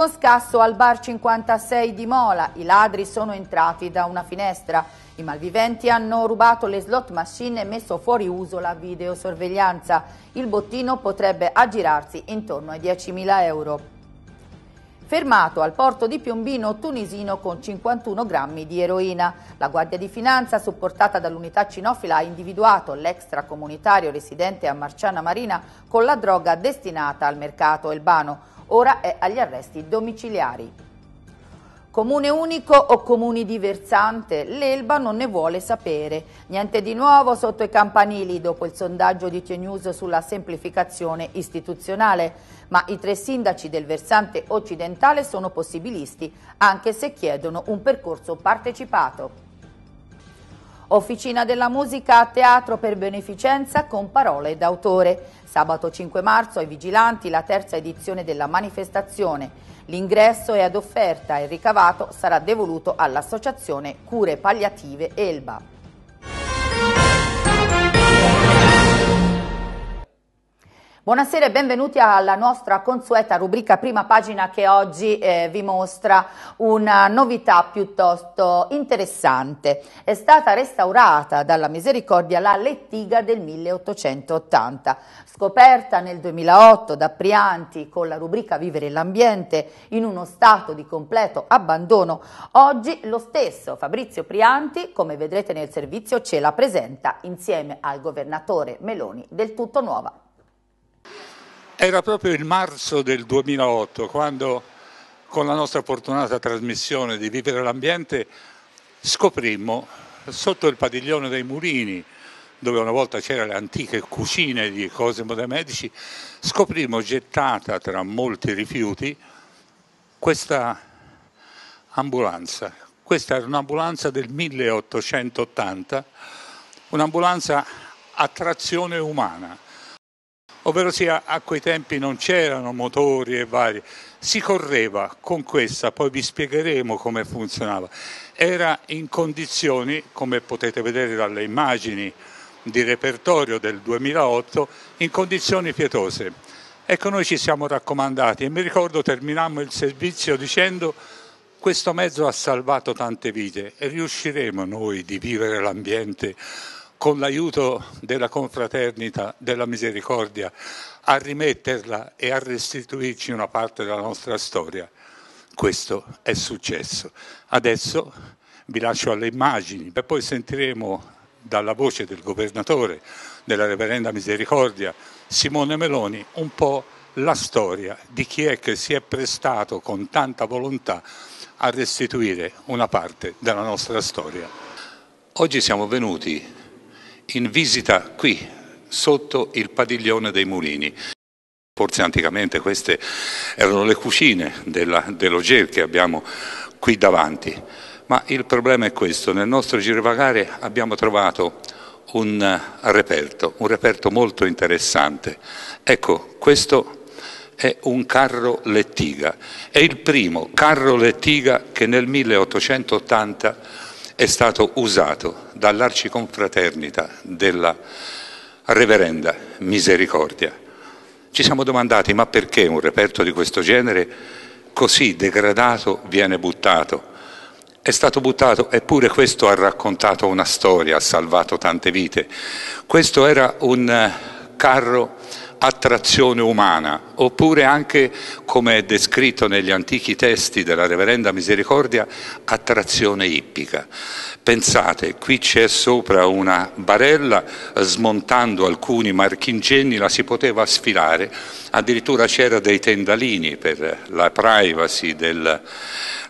con scasso al bar 56 di Mola. I ladri sono entrati da una finestra. I malviventi hanno rubato le slot machine e messo fuori uso la videosorveglianza. Il bottino potrebbe aggirarsi intorno ai 10.000 euro. Fermato al porto di Piombino tunisino con 51 grammi di eroina. La Guardia di Finanza, supportata dall'unità cinofila, ha individuato l'extracomunitario residente a Marciana Marina con la droga destinata al mercato elbano ora è agli arresti domiciliari. Comune unico o comuni di versante? L'Elba non ne vuole sapere. Niente di nuovo sotto i campanili dopo il sondaggio di Tienews sulla semplificazione istituzionale, ma i tre sindaci del versante occidentale sono possibilisti, anche se chiedono un percorso partecipato. Officina della musica a teatro per beneficenza con parole d'autore. Sabato 5 marzo ai Vigilanti la terza edizione della manifestazione. L'ingresso è ad offerta e il ricavato sarà devoluto all'associazione Cure Palliative Elba. Buonasera e benvenuti alla nostra consueta rubrica Prima Pagina che oggi eh, vi mostra una novità piuttosto interessante. È stata restaurata dalla misericordia la lettiga del 1880, scoperta nel 2008 da Prianti con la rubrica Vivere l'ambiente in uno stato di completo abbandono. Oggi lo stesso Fabrizio Prianti, come vedrete nel servizio, ce la presenta insieme al governatore Meloni del tutto nuova. Era proprio il marzo del 2008 quando con la nostra fortunata trasmissione di Vivere l'Ambiente scoprimmo sotto il padiglione dei mulini, dove una volta c'erano le antiche cucine di Cosimo de' Medici, scoprimmo gettata tra molti rifiuti questa ambulanza. Questa era un'ambulanza del 1880, un'ambulanza a trazione umana ovvero sia a quei tempi non c'erano motori e vari, si correva con questa, poi vi spiegheremo come funzionava. Era in condizioni, come potete vedere dalle immagini di repertorio del 2008, in condizioni pietose. Ecco, noi ci siamo raccomandati e mi ricordo terminammo il servizio dicendo questo mezzo ha salvato tante vite e riusciremo noi di vivere l'ambiente con l'aiuto della confraternita, della misericordia, a rimetterla e a restituirci una parte della nostra storia. Questo è successo. Adesso vi lascio alle immagini, e poi sentiremo dalla voce del governatore della Reverenda Misericordia, Simone Meloni, un po' la storia di chi è che si è prestato con tanta volontà a restituire una parte della nostra storia. Oggi siamo venuti in visita qui, sotto il padiglione dei mulini. Forse anticamente queste erano le cucine dell'Oger dell che abbiamo qui davanti. Ma il problema è questo, nel nostro girovagare abbiamo trovato un reperto, un reperto molto interessante. Ecco, questo è un carro lettiga, è il primo carro lettiga che nel 1880 è stato usato dall'arciconfraternita della reverenda misericordia. Ci siamo domandati ma perché un reperto di questo genere così degradato viene buttato? È stato buttato, eppure questo ha raccontato una storia, ha salvato tante vite. Questo era un eh, carro attrazione umana, oppure anche, come è descritto negli antichi testi della Reverenda Misericordia, attrazione ippica. Pensate, qui c'è sopra una barella, smontando alcuni marchingegni la si poteva sfilare, addirittura c'era dei tendalini per la privacy del,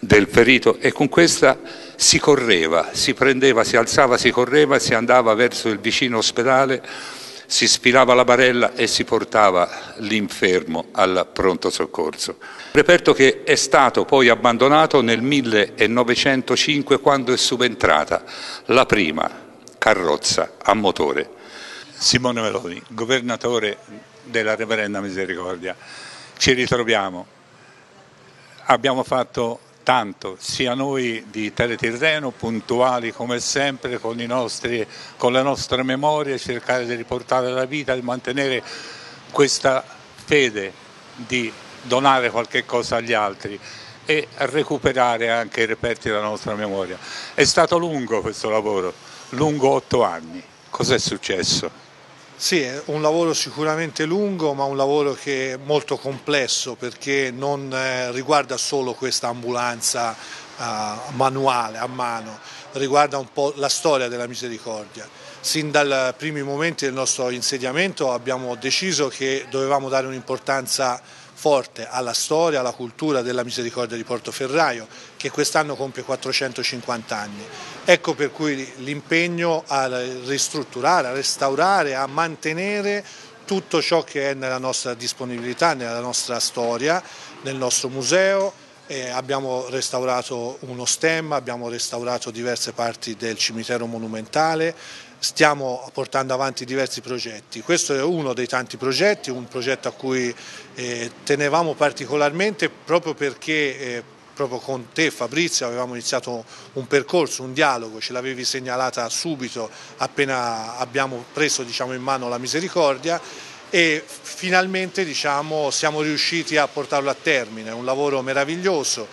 del perito e con questa si correva, si prendeva, si alzava, si correva, si andava verso il vicino ospedale si spilava la barella e si portava l'infermo al pronto soccorso. reperto che è stato poi abbandonato nel 1905 quando è subentrata la prima carrozza a motore. Simone Meloni, governatore della Reverenda Misericordia, ci ritroviamo. Abbiamo fatto tanto sia noi di Teletirreno puntuali come sempre con, nostri, con la nostra memoria, cercare di riportare la vita, di mantenere questa fede di donare qualche cosa agli altri e recuperare anche i reperti della nostra memoria. È stato lungo questo lavoro, lungo otto anni. Cos'è successo? Sì, è un lavoro sicuramente lungo ma un lavoro che è molto complesso perché non eh, riguarda solo questa ambulanza eh, manuale, a mano, riguarda un po' la storia della misericordia. Sin dai primi momenti del nostro insediamento abbiamo deciso che dovevamo dare un'importanza forte alla storia, alla cultura della misericordia di Portoferraio che quest'anno compie 450 anni. Ecco per cui l'impegno a ristrutturare, a restaurare, a mantenere tutto ciò che è nella nostra disponibilità, nella nostra storia, nel nostro museo, eh, abbiamo restaurato uno stemma, abbiamo restaurato diverse parti del cimitero monumentale, stiamo portando avanti diversi progetti. Questo è uno dei tanti progetti, un progetto a cui eh, tenevamo particolarmente proprio perché eh, proprio con te Fabrizio avevamo iniziato un percorso, un dialogo, ce l'avevi segnalata subito appena abbiamo preso diciamo, in mano la misericordia e finalmente diciamo, siamo riusciti a portarlo a termine, un lavoro meraviglioso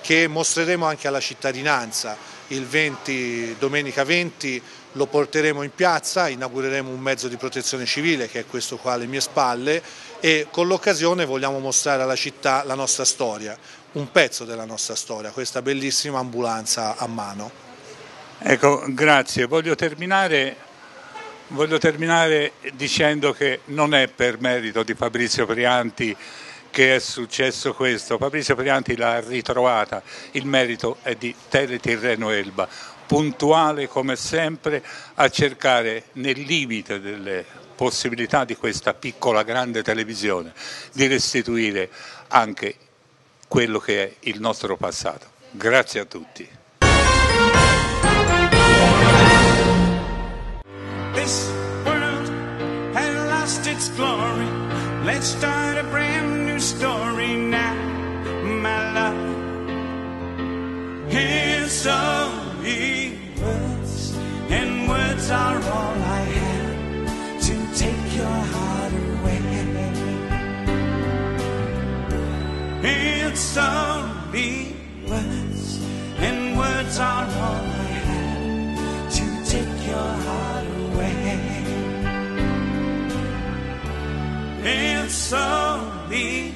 che mostreremo anche alla cittadinanza. Il 20, domenica 20 lo porteremo in piazza, inaugureremo un mezzo di protezione civile che è questo qua alle mie spalle e con l'occasione vogliamo mostrare alla città la nostra storia, un pezzo della nostra storia, questa bellissima ambulanza a mano. Ecco, grazie. Voglio terminare Voglio terminare dicendo che non è per merito di Fabrizio Prianti che è successo questo. Fabrizio Prianti l'ha ritrovata, il merito è di Tele Tirreno Elba, puntuale come sempre a cercare nel limite delle possibilità di questa piccola grande televisione di restituire anche quello che è il nostro passato. Grazie a tutti. This world has lost its glory. Let's start a brand new story now, my love. It's only words, and words are all I have to take your heart away. It's only words, and words are all I have to take your heart. and some be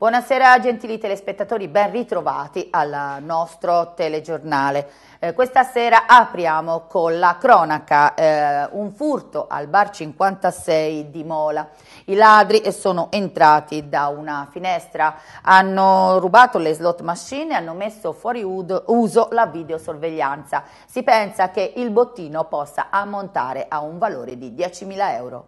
Buonasera gentili telespettatori, ben ritrovati al nostro telegiornale. Eh, questa sera apriamo con la cronaca, eh, un furto al bar 56 di Mola. I ladri sono entrati da una finestra, hanno rubato le slot machine e hanno messo fuori uso la videosorveglianza. Si pensa che il bottino possa ammontare a un valore di 10.000 euro.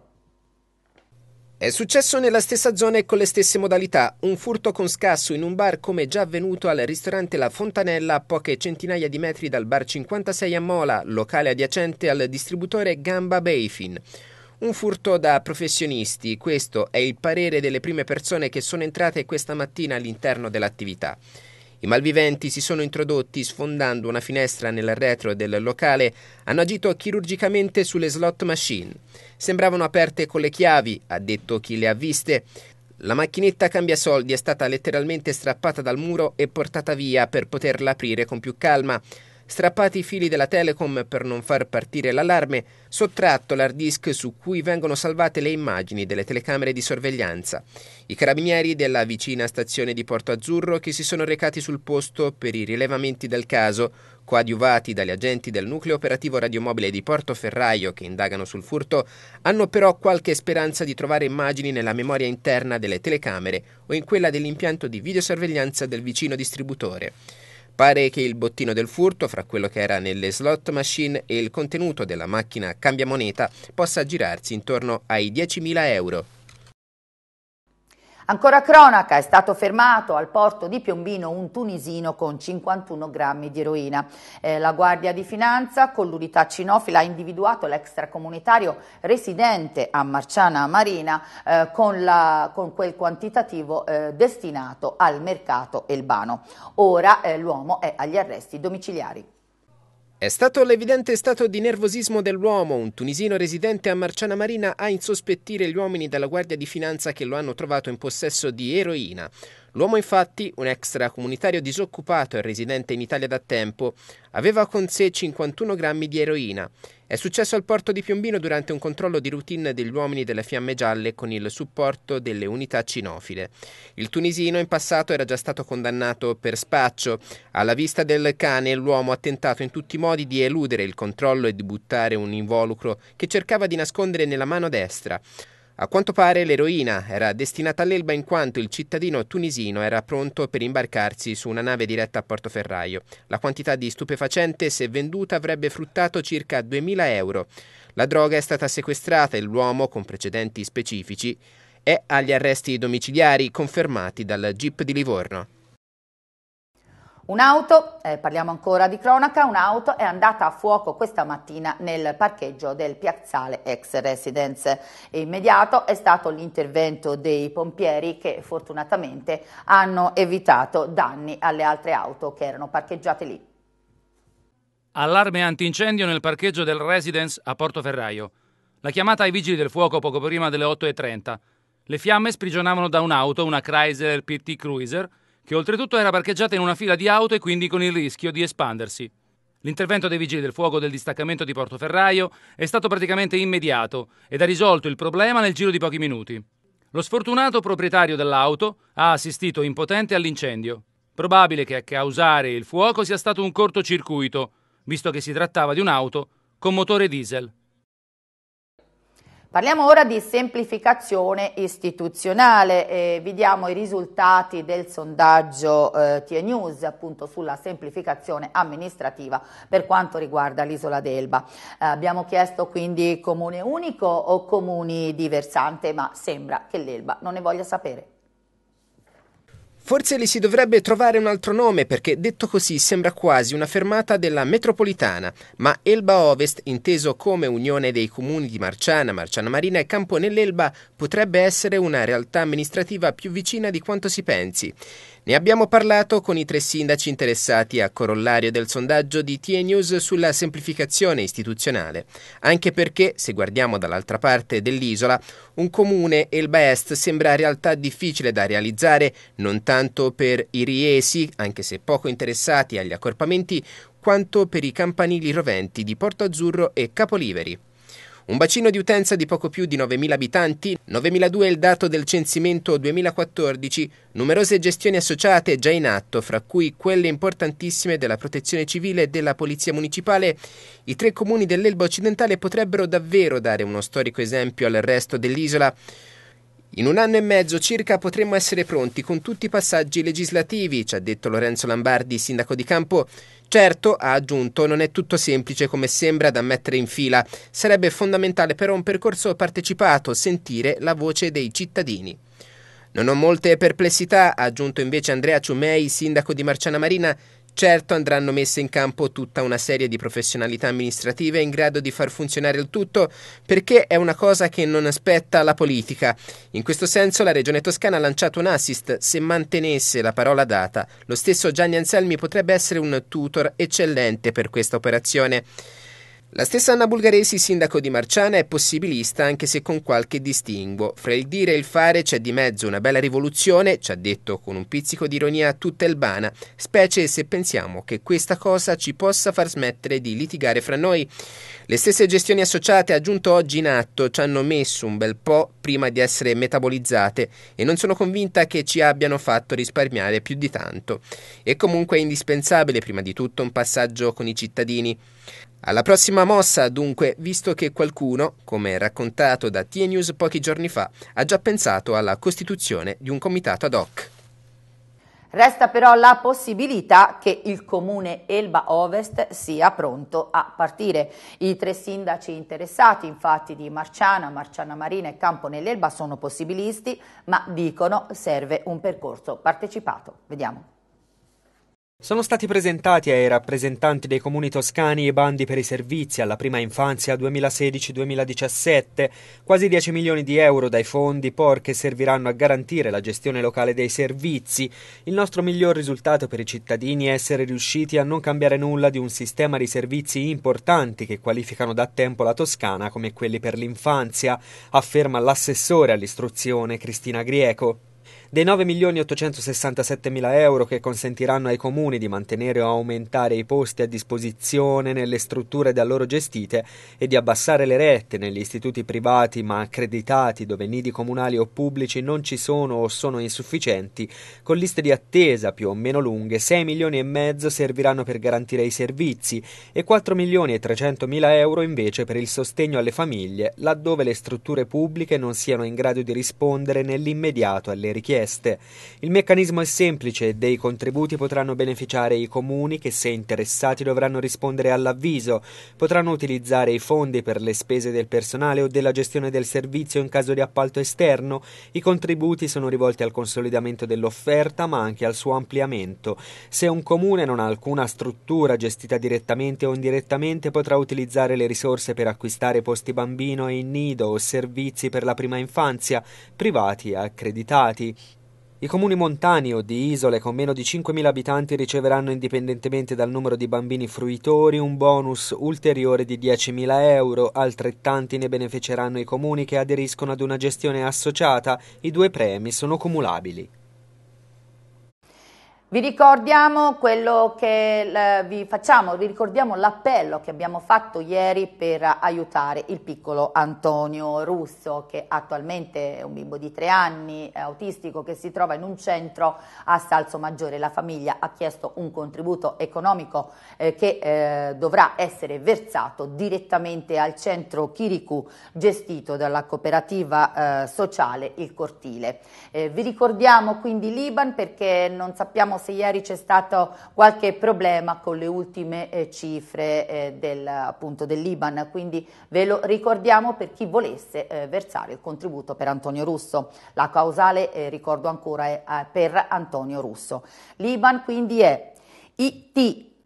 È successo nella stessa zona e con le stesse modalità, un furto con scasso in un bar come già avvenuto al ristorante La Fontanella a poche centinaia di metri dal bar 56 a Mola, locale adiacente al distributore Gamba Bayfin. Un furto da professionisti, questo è il parere delle prime persone che sono entrate questa mattina all'interno dell'attività. I malviventi si sono introdotti sfondando una finestra nel retro del locale, hanno agito chirurgicamente sulle slot machine sembravano aperte con le chiavi, ha detto chi le ha viste. La macchinetta cambia soldi è stata letteralmente strappata dal muro e portata via per poterla aprire con più calma strappati i fili della Telecom per non far partire l'allarme, sottratto l'hard disk su cui vengono salvate le immagini delle telecamere di sorveglianza. I carabinieri della vicina stazione di Porto Azzurro che si sono recati sul posto per i rilevamenti del caso, coadiuvati dagli agenti del nucleo operativo radiomobile di Porto Ferraio che indagano sul furto, hanno però qualche speranza di trovare immagini nella memoria interna delle telecamere o in quella dell'impianto di videosorveglianza del vicino distributore. Pare che il bottino del furto fra quello che era nelle slot machine e il contenuto della macchina cambia moneta, possa girarsi intorno ai 10.000 euro. Ancora cronaca, è stato fermato al porto di Piombino un tunisino con 51 grammi di eroina. Eh, la Guardia di Finanza con l'unità cinofila ha individuato l'extracomunitario residente a Marciana Marina eh, con, la, con, quel quantitativo eh, destinato al mercato elbano. Ora eh, l'uomo è agli arresti domiciliari. È stato l'evidente stato di nervosismo dell'uomo. Un tunisino residente a Marciana Marina a insospettire gli uomini della Guardia di Finanza che lo hanno trovato in possesso di eroina. L'uomo infatti, un extracomunitario disoccupato e residente in Italia da tempo, aveva con sé 51 grammi di eroina. È successo al porto di Piombino durante un controllo di routine degli uomini delle Fiamme Gialle con il supporto delle unità cinofile. Il tunisino in passato era già stato condannato per spaccio. Alla vista del cane l'uomo ha tentato in tutti i modi di eludere il controllo e di buttare un involucro che cercava di nascondere nella mano destra. A quanto pare l'eroina era destinata all'Elba in quanto il cittadino tunisino era pronto per imbarcarsi su una nave diretta a Portoferraio. La quantità di stupefacente, se venduta, avrebbe fruttato circa 2.000 euro. La droga è stata sequestrata e l'uomo, con precedenti specifici, è agli arresti domiciliari confermati dal GIP di Livorno. Un'auto, eh, parliamo ancora di cronaca, un'auto è andata a fuoco questa mattina nel parcheggio del piazzale ex residence. E Immediato è stato l'intervento dei pompieri che fortunatamente hanno evitato danni alle altre auto che erano parcheggiate lì. Allarme antincendio nel parcheggio del residence a Portoferraio. La chiamata ai vigili del fuoco poco prima delle 8.30. Le fiamme sprigionavano da un'auto, una Chrysler PT Cruiser, che oltretutto era parcheggiata in una fila di auto e quindi con il rischio di espandersi. L'intervento dei vigili del fuoco del distaccamento di Portoferraio è stato praticamente immediato ed ha risolto il problema nel giro di pochi minuti. Lo sfortunato proprietario dell'auto ha assistito impotente all'incendio. Probabile che a causare il fuoco sia stato un cortocircuito, visto che si trattava di un'auto con motore diesel. Parliamo ora di semplificazione istituzionale, eh, vi diamo i risultati del sondaggio eh, TNews appunto sulla semplificazione amministrativa per quanto riguarda l'isola d'Elba. Eh, abbiamo chiesto quindi comune unico o comuni di versante, ma sembra che l'Elba non ne voglia sapere. Forse gli si dovrebbe trovare un altro nome perché detto così sembra quasi una fermata della metropolitana, ma Elba Ovest, inteso come unione dei comuni di Marciana, Marciana Marina e Campo nell'Elba, potrebbe essere una realtà amministrativa più vicina di quanto si pensi. Ne abbiamo parlato con i tre sindaci interessati a corollario del sondaggio di TNews sulla semplificazione istituzionale, anche perché, se guardiamo dall'altra parte dell'isola, un comune, Elba Est, sembra realtà difficile da realizzare non tanto per i riesi, anche se poco interessati agli accorpamenti, quanto per i campanili roventi di Porto Azzurro e Capoliveri. Un bacino di utenza di poco più di 9.000 abitanti, 9.002 è il dato del censimento 2014, numerose gestioni associate già in atto, fra cui quelle importantissime della protezione civile e della polizia municipale, i tre comuni dell'Elba occidentale potrebbero davvero dare uno storico esempio al resto dell'isola. In un anno e mezzo circa potremmo essere pronti con tutti i passaggi legislativi, ci ha detto Lorenzo Lambardi, sindaco di campo. Certo, ha aggiunto, non è tutto semplice come sembra da mettere in fila. Sarebbe fondamentale però un percorso partecipato, sentire la voce dei cittadini. Non ho molte perplessità, ha aggiunto invece Andrea Ciumei, sindaco di Marciana Marina, Certo andranno messe in campo tutta una serie di professionalità amministrative in grado di far funzionare il tutto perché è una cosa che non aspetta alla politica. In questo senso la Regione Toscana ha lanciato un assist. Se mantenesse la parola data, lo stesso Gianni Anselmi potrebbe essere un tutor eccellente per questa operazione. La stessa Anna Bulgaresi, sindaco di Marciana, è possibilista anche se con qualche distinguo. Fra il dire e il fare c'è di mezzo una bella rivoluzione, ci ha detto con un pizzico di ironia tutta elbana, specie se pensiamo che questa cosa ci possa far smettere di litigare fra noi. Le stesse gestioni associate aggiunto oggi in atto ci hanno messo un bel po' prima di essere metabolizzate e non sono convinta che ci abbiano fatto risparmiare più di tanto. E comunque è indispensabile prima di tutto un passaggio con i cittadini. Alla prossima mossa, dunque, visto che qualcuno, come raccontato da TNews pochi giorni fa, ha già pensato alla costituzione di un comitato ad hoc. Resta però la possibilità che il comune Elba Ovest sia pronto a partire. I tre sindaci interessati infatti di Marciana, Marciana Marina e Campo nell'Elba sono possibilisti ma dicono serve un percorso partecipato. Vediamo. Sono stati presentati ai rappresentanti dei comuni toscani i bandi per i servizi alla prima infanzia 2016-2017, quasi 10 milioni di euro dai fondi POR che serviranno a garantire la gestione locale dei servizi. Il nostro miglior risultato per i cittadini è essere riusciti a non cambiare nulla di un sistema di servizi importanti che qualificano da tempo la Toscana come quelli per l'infanzia, afferma l'assessore all'istruzione Cristina Grieco. Dei 9 milioni 867 mila euro che consentiranno ai comuni di mantenere o aumentare i posti a disposizione nelle strutture da loro gestite e di abbassare le rette negli istituti privati ma accreditati dove nidi comunali o pubblici non ci sono o sono insufficienti, con liste di attesa più o meno lunghe, 6 milioni e mezzo serviranno per garantire i servizi e 4 milioni e 300 mila euro invece per il sostegno alle famiglie laddove le strutture pubbliche non siano in grado di rispondere nell'immediato alle richieste richieste. Il meccanismo è semplice e dei contributi potranno beneficiare i comuni che se interessati dovranno rispondere all'avviso, potranno utilizzare i fondi per le spese del personale o della gestione del servizio in caso di appalto esterno, i contributi sono rivolti al consolidamento dell'offerta ma anche al suo ampliamento. Se un comune non ha alcuna struttura gestita direttamente o indirettamente potrà utilizzare le risorse per acquistare posti bambino e in nido o servizi per la prima infanzia, privati accreditati. I comuni montani o di isole con meno di 5.000 abitanti riceveranno indipendentemente dal numero di bambini fruitori un bonus ulteriore di 10.000 euro, altrettanti ne beneficeranno i comuni che aderiscono ad una gestione associata, i due premi sono cumulabili. Vi ricordiamo quello che vi facciamo, vi ricordiamo l'appello che abbiamo fatto ieri per aiutare il piccolo Antonio Russo che attualmente è un bimbo di tre anni, autistico, che si trova in un centro a Salso Maggiore. La famiglia ha chiesto un contributo economico eh, che eh, dovrà essere versato direttamente al centro Chiricu gestito dalla cooperativa eh, sociale Il Cortile. Eh, vi ricordiamo quindi l'Iban perché non sappiamo se ieri c'è stato qualche problema con le ultime eh, cifre eh, del, appunto, dell'Iban, quindi ve lo ricordiamo per chi volesse eh, versare il contributo per Antonio Russo. La causale, eh, ricordo ancora, è eh, per Antonio Russo. L'Iban quindi è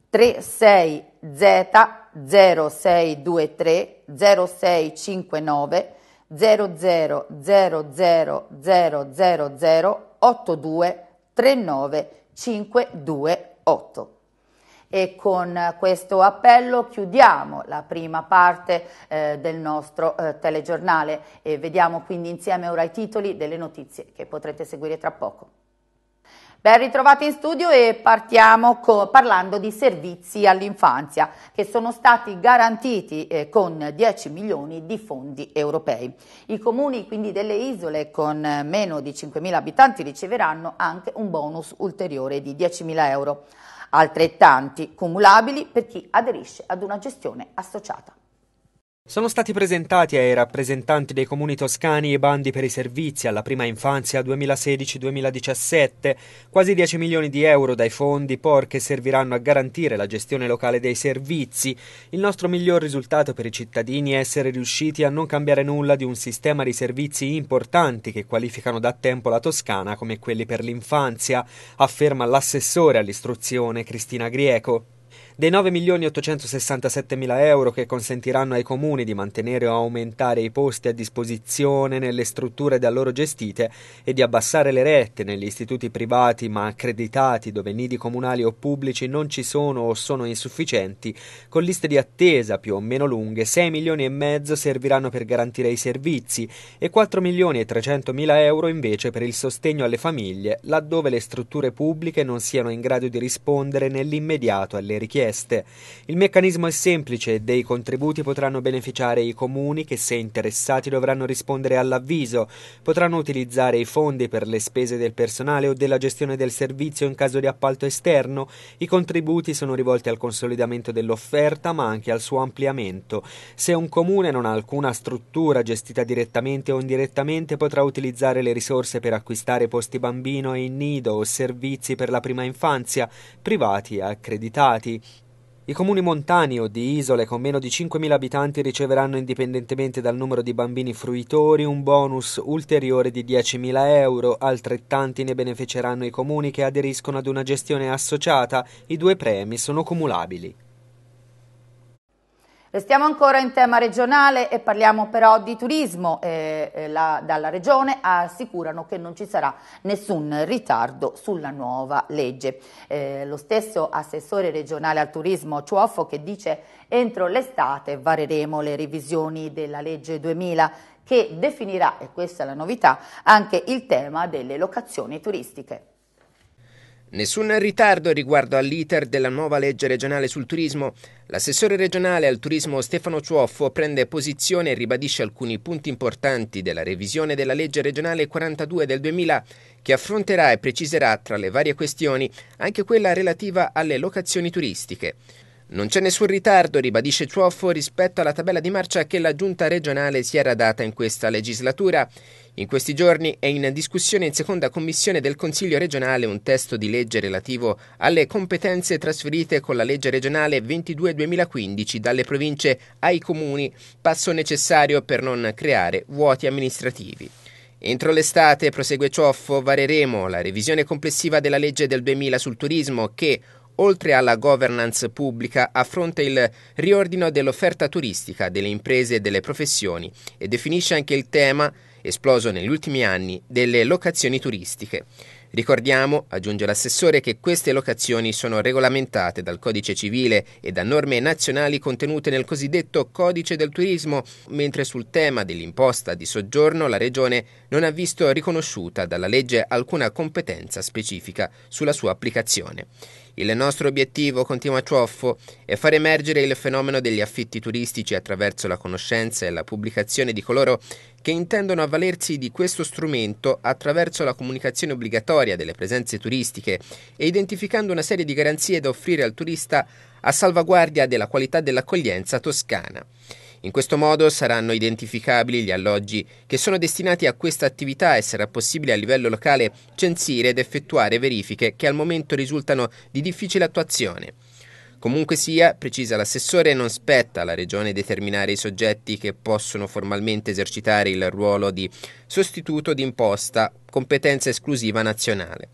IT36Z0623 0659 0000082 39 528. E con questo appello chiudiamo la prima parte eh, del nostro eh, telegiornale e vediamo quindi insieme ora i titoli delle notizie che potrete seguire tra poco. Ben ritrovati in studio e partiamo parlando di servizi all'infanzia che sono stati garantiti eh, con 10 milioni di fondi europei. I comuni quindi delle isole con eh, meno di 5.000 abitanti riceveranno anche un bonus ulteriore di 10.000 euro, altrettanti cumulabili per chi aderisce ad una gestione associata. Sono stati presentati ai rappresentanti dei comuni toscani i bandi per i servizi alla prima infanzia 2016-2017, quasi 10 milioni di euro dai fondi POR che serviranno a garantire la gestione locale dei servizi. Il nostro miglior risultato per i cittadini è essere riusciti a non cambiare nulla di un sistema di servizi importanti che qualificano da tempo la Toscana come quelli per l'infanzia, afferma l'assessore all'istruzione Cristina Grieco. Dei 9 milioni 867 mila euro che consentiranno ai comuni di mantenere o aumentare i posti a disposizione nelle strutture da loro gestite e di abbassare le rette negli istituti privati ma accreditati dove nidi comunali o pubblici non ci sono o sono insufficienti, con liste di attesa più o meno lunghe, 6 milioni e mezzo serviranno per garantire i servizi e 4 milioni e 300 mila euro invece per il sostegno alle famiglie laddove le strutture pubbliche non siano in grado di rispondere nell'immediato alle richieste richieste. Il meccanismo è semplice e dei contributi potranno beneficiare i comuni che se interessati dovranno rispondere all'avviso, potranno utilizzare i fondi per le spese del personale o della gestione del servizio in caso di appalto esterno, i contributi sono rivolti al consolidamento dell'offerta ma anche al suo ampliamento. Se un comune non ha alcuna struttura gestita direttamente o indirettamente potrà utilizzare le risorse per acquistare posti bambino e in nido o servizi per la prima infanzia privati accreditati. I comuni montani o di isole con meno di 5.000 abitanti riceveranno indipendentemente dal numero di bambini fruitori un bonus ulteriore di 10.000 euro, altrettanti ne beneficeranno i comuni che aderiscono ad una gestione associata, i due premi sono cumulabili. Restiamo ancora in tema regionale e parliamo però di turismo. Eh, eh, la, dalla Regione assicurano che non ci sarà nessun ritardo sulla nuova legge. Eh, lo stesso assessore regionale al turismo Ciuoffo che dice entro l'estate vareremo le revisioni della legge 2000 che definirà, e questa è la novità, anche il tema delle locazioni turistiche. Nessun ritardo riguardo all'iter della nuova legge regionale sul turismo. L'assessore regionale al turismo Stefano Ciuoffo prende posizione e ribadisce alcuni punti importanti della revisione della legge regionale 42 del 2000 che affronterà e preciserà tra le varie questioni anche quella relativa alle locazioni turistiche. Non c'è nessun ritardo, ribadisce Ciuoffo, rispetto alla tabella di marcia che la giunta regionale si era data in questa legislatura. In questi giorni è in discussione in seconda commissione del Consiglio regionale un testo di legge relativo alle competenze trasferite con la legge regionale 22-2015 dalle province ai comuni, passo necessario per non creare vuoti amministrativi. Entro l'estate, prosegue Cioffo, vareremo la revisione complessiva della legge del 2000 sul turismo che, oltre alla governance pubblica, affronta il riordino dell'offerta turistica, delle imprese e delle professioni e definisce anche il tema, esploso negli ultimi anni, delle locazioni turistiche. Ricordiamo, aggiunge l'assessore, che queste locazioni sono regolamentate dal codice civile e da norme nazionali contenute nel cosiddetto codice del turismo, mentre sul tema dell'imposta di soggiorno la Regione non ha visto riconosciuta dalla legge alcuna competenza specifica sulla sua applicazione. Il nostro obiettivo, continua Cioffo, è far emergere il fenomeno degli affitti turistici attraverso la conoscenza e la pubblicazione di coloro che intendono avvalersi di questo strumento attraverso la comunicazione obbligatoria delle presenze turistiche e identificando una serie di garanzie da offrire al turista a salvaguardia della qualità dell'accoglienza toscana. In questo modo saranno identificabili gli alloggi che sono destinati a questa attività e sarà possibile a livello locale censire ed effettuare verifiche che al momento risultano di difficile attuazione. Comunque sia, precisa l'assessore, non spetta alla Regione determinare i soggetti che possono formalmente esercitare il ruolo di sostituto d'imposta, competenza esclusiva nazionale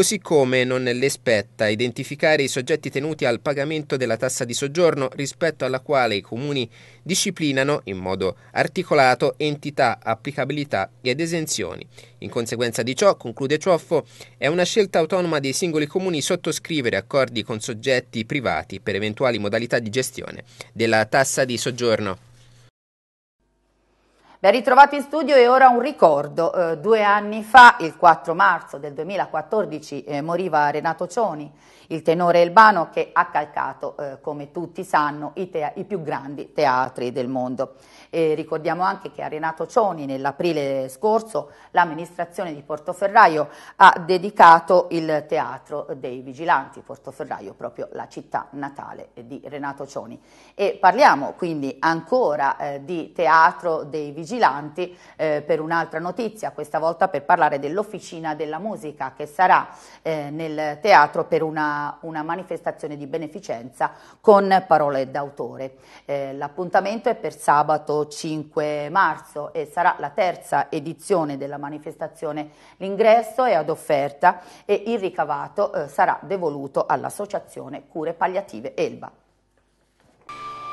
così come non le spetta identificare i soggetti tenuti al pagamento della tassa di soggiorno rispetto alla quale i comuni disciplinano in modo articolato entità, applicabilità ed esenzioni. In conseguenza di ciò, conclude Cioffo, è una scelta autonoma dei singoli comuni sottoscrivere accordi con soggetti privati per eventuali modalità di gestione della tassa di soggiorno. Ben ritrovato in studio e ora un ricordo. Eh, due anni fa, il 4 marzo del 2014, eh, moriva Renato Cioni il tenore Elbano che ha calcato, eh, come tutti sanno, i, i, più grandi teatri del mondo. E ricordiamo anche che a Renato Cioni nell'aprile scorso l'amministrazione di Portoferraio ha dedicato il teatro dei vigilanti, Portoferraio proprio la città natale di Renato Cioni. E parliamo quindi ancora eh, di teatro dei vigilanti eh, per un'altra notizia, questa volta per parlare dell'Officina della Musica che sarà eh, nel teatro per una una, manifestazione di beneficenza con parole d'autore. Eh, l'appuntamento è per sabato 5 marzo e sarà la terza edizione della manifestazione. L'ingresso è ad offerta e il ricavato eh, sarà devoluto all'Associazione Cure Palliative Elba.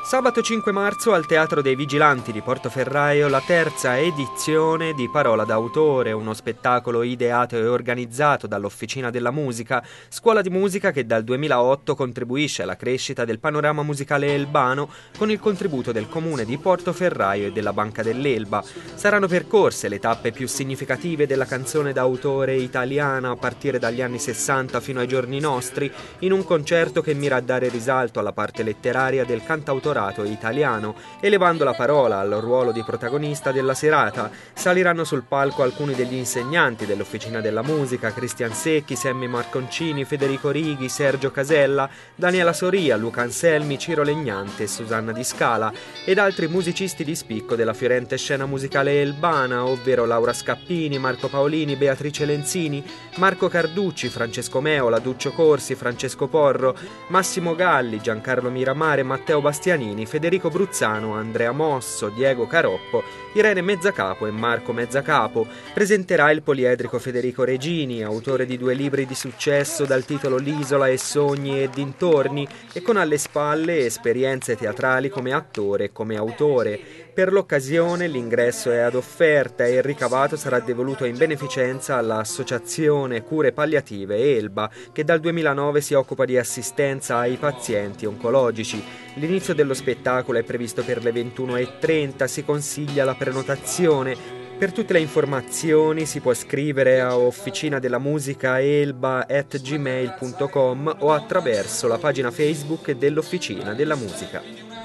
Sabato 5 marzo al Teatro dei Vigilanti di Portoferraio la terza edizione di Parola d'autore, uno spettacolo ideato e organizzato dall'Officina della Musica, scuola di musica che dal 2008 contribuisce alla crescita del panorama musicale elbano con il contributo del comune di Portoferraio e della Banca dell'Elba. Saranno percorse le tappe più significative della canzone d'autore italiana a partire dagli anni 60 fino ai giorni nostri in un concerto che mira a dare risalto alla parte letteraria del cantautore colorato e italiano, elevando la parola al ruolo di protagonista della serata. Saliranno sul palco alcuni degli insegnanti dell'Officina della Musica, Cristian Secchi, Sammy Marconcini, Federico Righi, Sergio Casella, Daniela Soria, Luca Anselmi, Ciro Legnante Susanna Di Scala, ed altri musicisti di spicco della fiorente scena musicale elbana, ovvero Laura Scappini, Marco Paolini, Beatrice Lenzini, Marco Carducci, Francesco Meola, Duccio Corsi, Francesco Porro, Massimo Galli, Giancarlo Miramare, Matteo Bastiani Antonini, Federico Bruzzano, Andrea Mosso, Diego Caroppo, Irene Mezzacapo e Marco Mezzacapo. Presenterà il poliedrico Federico Regini, autore di due libri di successo dal titolo L'isola e sogni e dintorni e con alle spalle esperienze teatrali come attore e come autore. Per l'occasione l'ingresso è ad offerta e il ricavato sarà devoluto in beneficenza all'Associazione Cure Palliative ELBA che dal 2009 si occupa di assistenza ai pazienti oncologici. L'inizio dello spettacolo è previsto per le 21.30, si consiglia la prenotazione per tutte le informazioni si può scrivere a officina della musica elba.gmail.com o attraverso la pagina Facebook dell'Officina della Musica.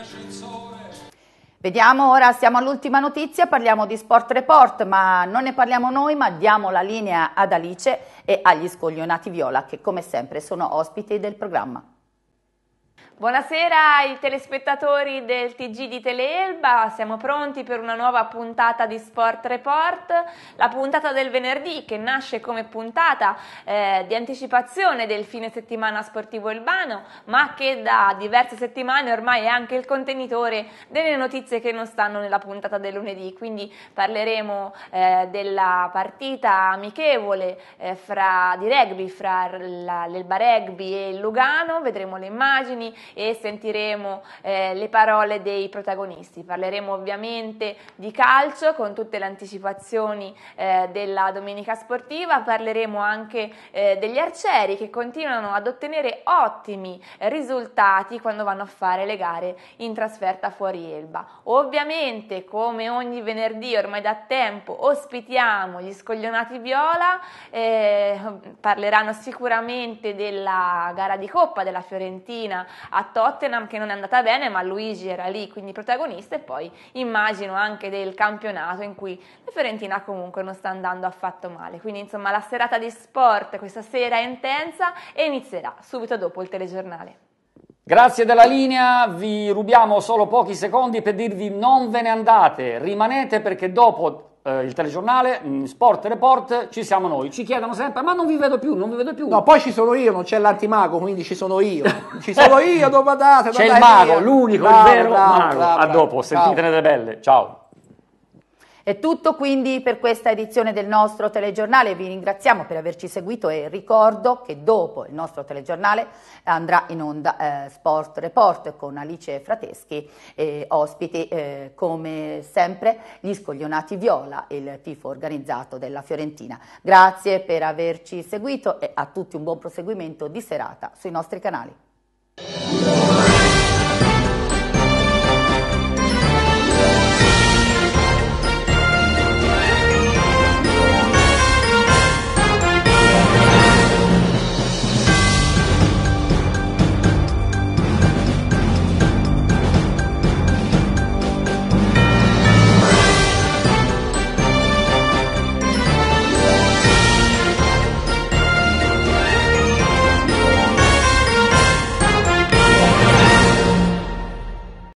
Vediamo ora, siamo all'ultima notizia, parliamo di Sport Report, ma non ne parliamo noi, ma diamo la linea ad Alice e agli scoglionati Viola, che come sempre sono ospiti del programma. Buonasera ai telespettatori del TG di Teleelba, siamo pronti per una nuova puntata di Sport Report, la puntata del venerdì che nasce come puntata eh, di anticipazione del fine settimana sportivo elbano, ma che da diverse settimane ormai è anche il contenitore delle notizie che non stanno nella puntata del lunedì, quindi parleremo eh, della partita amichevole eh, fra, di rugby fra l'Elba Rugby e il Lugano, vedremo le immagini anni e sentiremo eh, le parole dei protagonisti. Parleremo ovviamente di calcio con tutte le anticipazioni eh, della domenica sportiva, parleremo anche eh, degli arcieri che continuano ad ottenere ottimi risultati quando vanno a fare le gare in trasferta fuori Elba. Ovviamente come ogni venerdì ormai da tempo ospitiamo gli scoglionati viola, eh, parleranno sicuramente della gara di Coppa della Fiorentina a Tottenham che non è andata bene, ma Luigi era lì, quindi protagonista, e poi immagino anche del campionato in cui la Fiorentina comunque non sta andando affatto male. Quindi insomma la serata di sport questa sera è intensa e inizierà subito dopo il telegiornale. Grazie della linea, vi rubiamo solo pochi secondi per dirvi non ve ne andate, rimanete perché dopo eh, il telegiornale, mm, Sport Report, ci siamo noi. Ci chiedono sempre, ma non vi vedo più, non vi vedo più. No, poi ci sono io, non c'è l'antimago, quindi ci sono io. Ci sono io, dove andate? C'è il mago, l'unico, il vero bravo, mago. Bravo, a dopo, sentitene delle belle. Ciao. È tutto quindi per questa edizione del nostro telegiornale, vi ringraziamo per averci seguito e ricordo che dopo il nostro telegiornale andrà in onda eh, Sport Report con Alice Frateschi e eh, ospiti eh, come sempre gli scoglionati viola, il tifo organizzato della Fiorentina. Grazie per averci seguito e a tutti un buon proseguimento di serata sui nostri canali.